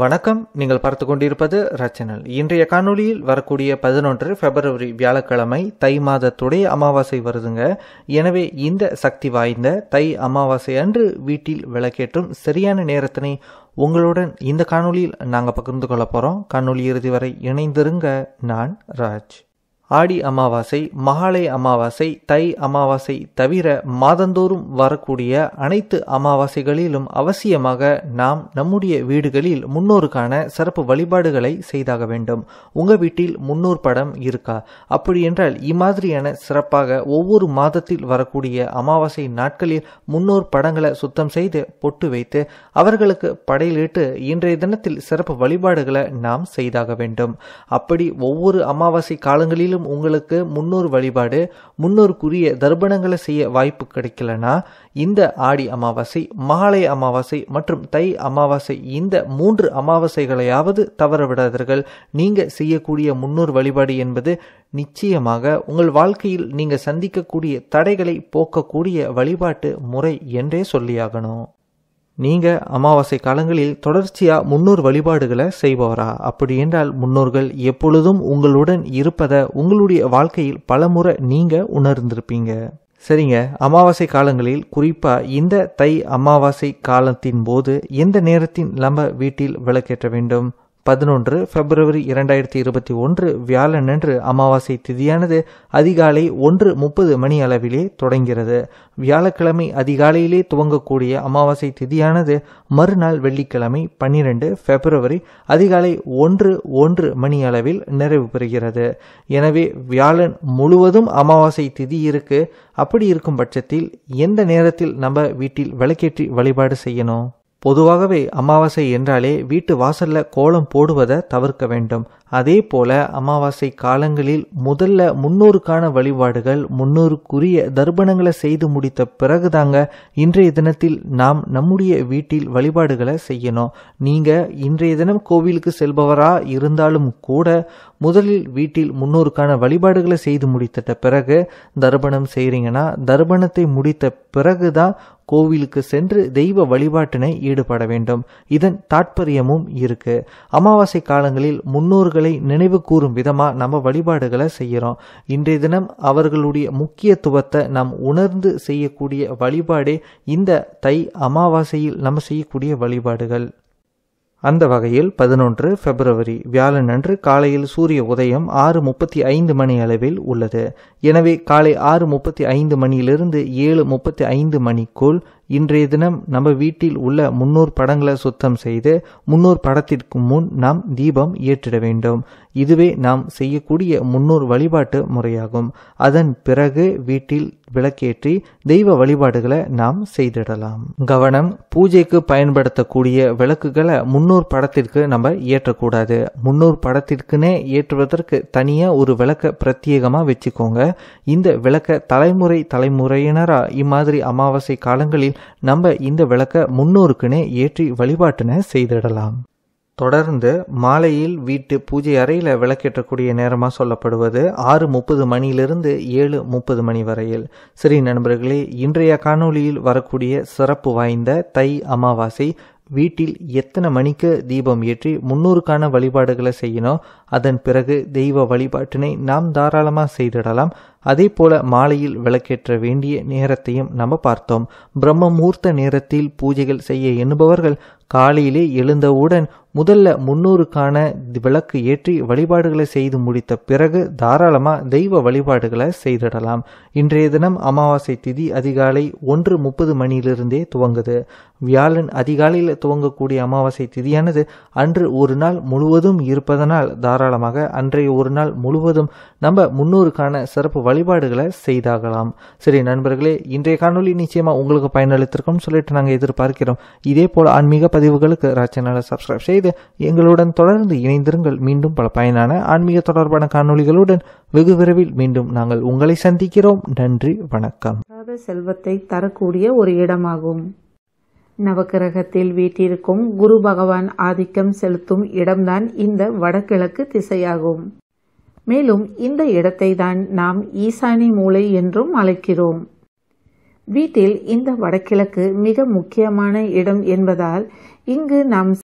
வணக்கம் நீங்கள் பார்த்து கொண்டிருப்பது ரச்சனல் இன்றைய காணொலியில் வரக்கூடிய பதினொன்று பிப்ரவரி வியாழக்கிழமை தை மாதத்துடைய அமாவாசை வருதுங்க எனவே இந்த சக்தி வாய்ந்த தை அமாவாசை அன்று வீட்டில் விளக்கேற்றும் சரியான நேரத்தினை உங்களுடன் இந்த காணொலியில் நாங்கள் பகிர்ந்து கொள்ள போகிறோம் காணொலி இறுதி வரை இணைந்திருங்க நான் ராஜ் ஆடி அமாவாசை மகாலய அமாவாசை தை அமாவாசை தவிர மாதந்தோறும் வரக்கூடிய அனைத்து அமாவாசைகளிலும் அவசியமாக நாம் நம்முடைய வீடுகளில் முன்னோருக்கான சிறப்பு வழிபாடுகளை செய்தாக வேண்டும் உங்கள் வீட்டில் முன்னோர் படம் இருக்கா அப்படி என்றால் இம்மாதிரியான சிறப்பாக ஒவ்வொரு மாதத்தில் வரக்கூடிய அமாவாசை நாட்களில் முன்னோர் படங்களை சுத்தம் செய்து பொட்டு வைத்து அவர்களுக்கு படையிலிட்டு இன்றைய தினத்தில் சிறப்பு வழிபாடுகளை நாம் செய்தாக வேண்டும் அப்படி ஒவ்வொரு அமாவாசை காலங்களிலும் மற்றும் உங்களுக்கு முன்னோர் வழிபாடு முன்னோருக்குரிய தர்ப்பணங்களை செய்ய வாய்ப்பு கிடைக்கலனா இந்த ஆடி அமாவாசை மாலை அமாவாசை மற்றும் தை அமாவாசை இந்த மூன்று அமாவாசைகளையாவது தவற விடாதீர்கள் நீங்கள் செய்யக்கூடிய முன்னோர் வழிபாடு என்பது நிச்சயமாக உங்கள் வாழ்க்கையில் நீங்கள் சந்திக்கக்கூடிய தடைகளை போக்கக்கூடிய வழிபாட்டு முறை என்றே சொல்லியாகணும் நீங்கள் அமாவாசை காலங்களில் தொடர்ச்சியாக முன்னோர் வழிபாடுகளை செய்பவரா அப்படி என்றால் முன்னோர்கள் எப்பொழுதும் உங்களுடன் இருப்பதை உங்களுடைய வாழ்க்கையில் பலமுறை நீங்கள் உணர்ந்திருப்பீங்க சரிங்க அமாவாசை காலங்களில் குறிப்பாக இந்த தை அமாவாசை காலத்தின் போது எந்த நேரத்தின் நம்ம வீட்டில் விளக்கேற்ற வேண்டும் பதினொன்று பிப்ரவரி இரண்டாயிரத்தி இருபத்தி ஒன்று வியாழனன்று அமாவாசை திதியானது அதிகாலை ஒன்று முப்பது மணி அளவிலே தொடங்கிறது வியாழக்கிழமை அதிகாலையிலே துவங்கக்கூடிய அமாவாசை திதியானது மறுநாள் வெள்ளிக்கிழமை பன்னிரண்டு பிப்ரவரி அதிகாலை ஒன்று ஒன்று மணி அளவில் நிறைவு பெறுகிறது எனவே வியாழன் முழுவதும் அமாவாசை திதி இருக்கு அப்படி இருக்கும் பட்சத்தில் எந்த நேரத்தில் நம்ம வீட்டில் விளக்கேற்றி வழிபாடு செய்யணும் பொதுவாகவே அமாவாசை என்றாலே வீட்டு வாசல்ல கோலம் போடுவதை தவிர்க்க வேண்டும் அதே போல அமாவாசை காலங்களில் முதல்ல முன்னூறுக்கான வழிபாடுகள் முன்னூறுக்குரிய தர்ப்பணங்களை செய்து முடித்த பிறகுதாங்க இன்றைய தினத்தில் நாம் நம்முடைய வீட்டில் வழிபாடுகளை செய்யணும் நீங்க இன்றைய தினம் கோவிலுக்கு செல்பவரா இருந்தாலும் கூட முதலில் வீட்டில் முன்னோருக்கான வழிபாடுகளை செய்து முடித்திட்ட பிறகு தர்பணம் செய்கிறீங்கன்னா தர்பணத்தை முடித்த பிறகு தான் கோவிலுக்கு சென்று தெய்வ வழிபாட்டினை ஈடுபட வேண்டும் இதன் தாற்பயமும் இருக்கு அமாவாசை காலங்களில் முன்னோர்களை நினைவு கூறும் விதமாக நம்ம வழிபாடுகளை செய்கிறோம் இன்றைய தினம் அவர்களுடைய முக்கியத்துவத்தை நாம் உணர்ந்து செய்யக்கூடிய வழிபாடே இந்த தை அமாவாசையில் நம்ம செய்யக்கூடிய வழிபாடுகள் அந்த வகையில் பதினொன்று பிப்ரவரி வியாழன் அன்று காலையில் சூரிய உதயம் ஆறு முப்பத்தி ஐந்து மணி அளவில் உள்ளது எனவே காலை ஆறு முப்பத்தி ஐந்து மணியிலிருந்து ஏழு முப்பத்தி ஐந்து மணிக்குள் இன்றைய தினம் நம்ம வீட்டில் உள்ள முன்னூறு படங்களை சுத்தம் செய்து முன்னூறு படத்திற்கு முன் நாம் தீபம் ஏற்றிட வேண்டும் இதுவே நாம் செய்யக்கூடிய முன்னோர் வழிபாட்டு முறையாகும் அதன் பிறகு வீட்டில் விளக்கேற்றி தெய்வ வழிபாடுகளை நாம் செய்திடலாம் கவனம் பூஜைக்கு பயன்படுத்தக்கூடிய விளக்குகளை முன்னூர் படத்திற்கு நம்ம ஏற்றக்கூடாது முன்னூறு படத்திற்குனே ஏற்றுவதற்கு தனியாக ஒரு விளக்க பிரத்யேகமாக வச்சுக்கோங்க இந்த விளக்க தலைமுறை தலைமுறையினராக இம்மாதிரி அமாவாசை காலங்களில் நம்ம இந்த விளக்க முன்னோருக்குன்னு ஏற்றி வழிபாட்டுன செய்திடலாம் தொடர்ந்து மாலையில் வீட்டு பூஜை அறையில் விளக்கேற்றக்கூடிய நேரமாக சொல்லப்படுவது ஆறு முப்பது மணியிலிருந்து ஏழு முப்பது மணி வரையில் சரி நண்பர்களே இன்றைய காணொளியில் வரக்கூடிய சிறப்பு வாய்ந்த தை அமாவாசை வீட்டில் எத்தனை மணிக்கு தீபம் ஏற்றி முன்னூறுக்கான வழிபாடுகளை செய்யணும் அதன் பிறகு தெய்வ வழிபாட்டினை நாம் தாராளமாக செய்திடலாம் அதே போல மாலையில் விளக்கேற்ற வேண்டிய நேரத்தையும் நம்ம பார்த்தோம் பிரம்ம முகூர்த்த நேரத்தில் பூஜைகள் செய்ய எண்ணுபவர்கள் காலையிலே எழுந்தவுடன் முதல்ல முன்னூறுக்கான விளக்கு ஏற்றி வழிபாடுகளை செய்து முடித்த பிறகு தாராளமாக தெய்வ வழிபாடுகளை செய்திடலாம் இன்றைய தினம் அமாவாசை திதி அதிகாலை ஒன்று முப்பது மணியிலிருந்தே துவங்குது வியாழன் அதிகாலையில் துவங்கக்கூடிய அமாவாசை திதியானது அன்று ஒரு நாள் முழுவதும் இருப்பதனால் தாராளமாக அன்றைய ஒரு நாள் முழுவதும் நம்ம முன்னூறுக்கான சிறப்பு வழிபாடுகளை செய்தாகலாம் சரி நண்பர்களே இன்றைய காணொலி நிச்சயமாக உங்களுக்கு பயனளித்திருக்கோம்னு சொல்லிட்டு நாங்கள் எதிர்பார்க்கிறோம் இதே போல் ஆன்மீக பதிவுகளுக்கு ராச்சனலை சப்ஸ்கிரைப் செய்து எங்களுடன் தொடர்ந்து இணைந்திருங்கள் மீண்டும் பல பயனான ஆன்மீக தொடர்பான காணொலிகளுடன் வெகு விரைவில் மீண்டும் நாங்கள் உங்களை சந்திக்கிறோம் நன்றி வணக்கம் செல்வத்தை தரக்கூடிய ஒரு இடமாகும் நவக்கிரகத்தில் வீட்டிற்கும் குரு பகவான் ஆதிக்கம் செலுத்தும் இடம்தான் இந்த வடகிழக்கு திசையாகும் மேலும் இந்த இடத்தை தான் நாம் ஈசானி மூலை என்றும் அழைக்கிறோம் வீட்டில் இந்த வடகிழக்கு மிக முக்கியமான இடம் என்பதால் இங்கு நாம்